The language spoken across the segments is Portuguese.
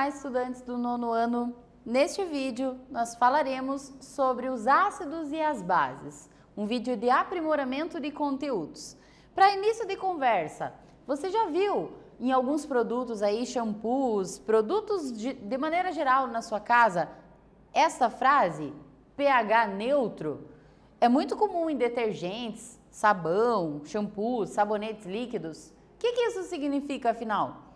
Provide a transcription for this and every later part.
Olá, estudantes do nono ano! Neste vídeo, nós falaremos sobre os ácidos e as bases, um vídeo de aprimoramento de conteúdos. Para início de conversa, você já viu em alguns produtos aí, shampoos, produtos de, de maneira geral na sua casa, essa frase, pH neutro? É muito comum em detergentes, sabão, shampoos, sabonetes líquidos. O que, que isso significa, afinal?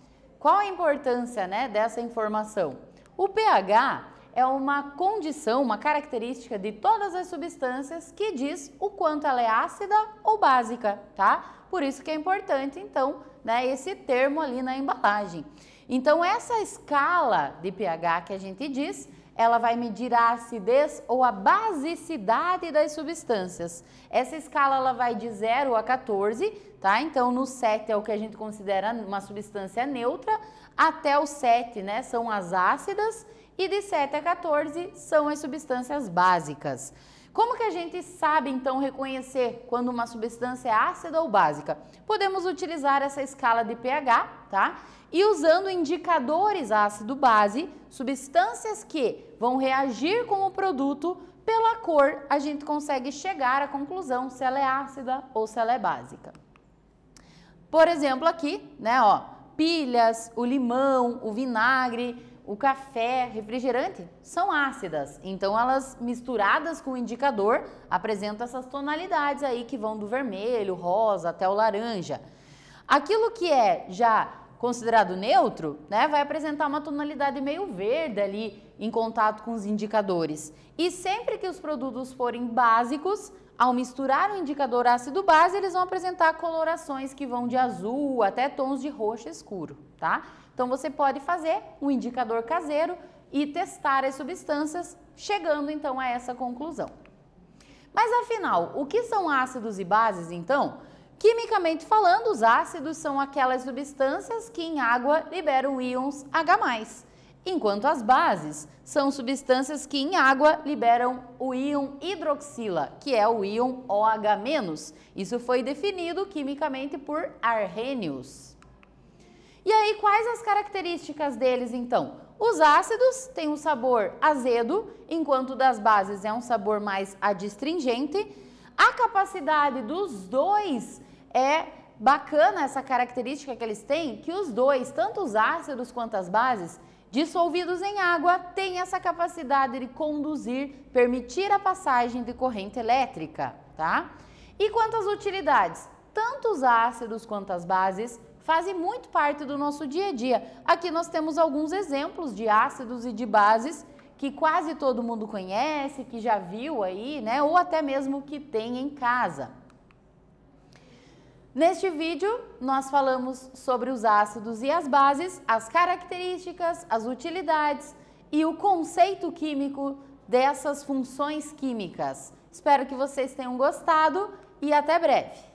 Qual a importância né, dessa informação? O pH é uma condição, uma característica de todas as substâncias que diz o quanto ela é ácida ou básica, tá? Por isso que é importante, então, né, esse termo ali na embalagem. Então, essa escala de pH que a gente diz, ela vai medir a acidez ou a basicidade das substâncias. Essa escala ela vai de 0 a 14, tá? Então, no 7 é o que a gente considera uma substância neutra, até o 7, né, são as ácidas, e de 7 a 14 são as substâncias básicas. Como que a gente sabe então reconhecer quando uma substância é ácida ou básica? Podemos utilizar essa escala de pH, tá? E usando indicadores ácido-base, substâncias que vão reagir com o produto pela cor, a gente consegue chegar à conclusão se ela é ácida ou se ela é básica. Por exemplo, aqui, né, ó, pilhas, o limão, o vinagre, o café, refrigerante são ácidas. Então elas misturadas com o indicador apresentam essas tonalidades aí que vão do vermelho, rosa até o laranja. Aquilo que é já considerado neutro, né, vai apresentar uma tonalidade meio verde ali em contato com os indicadores. E sempre que os produtos forem básicos, ao misturar o indicador ácido-base, eles vão apresentar colorações que vão de azul até tons de roxo escuro, tá? Então você pode fazer um indicador caseiro e testar as substâncias, chegando então a essa conclusão. Mas afinal, o que são ácidos e bases então? Quimicamente falando, os ácidos são aquelas substâncias que em água liberam íons H+, enquanto as bases são substâncias que em água liberam o íon hidroxila, que é o íon OH-. Isso foi definido quimicamente por Arrhenius. E aí, quais as características deles então? Os ácidos têm um sabor azedo, enquanto das bases é um sabor mais adstringente. A capacidade dos dois é bacana essa característica que eles têm, que os dois, tanto os ácidos quanto as bases, dissolvidos em água, têm essa capacidade de conduzir, permitir a passagem de corrente elétrica, tá? E quanto às utilidades? Tanto os ácidos quanto as bases fazem muito parte do nosso dia a dia. Aqui nós temos alguns exemplos de ácidos e de bases que quase todo mundo conhece, que já viu aí, né? Ou até mesmo que tem em casa. Neste vídeo, nós falamos sobre os ácidos e as bases, as características, as utilidades e o conceito químico dessas funções químicas. Espero que vocês tenham gostado e até breve!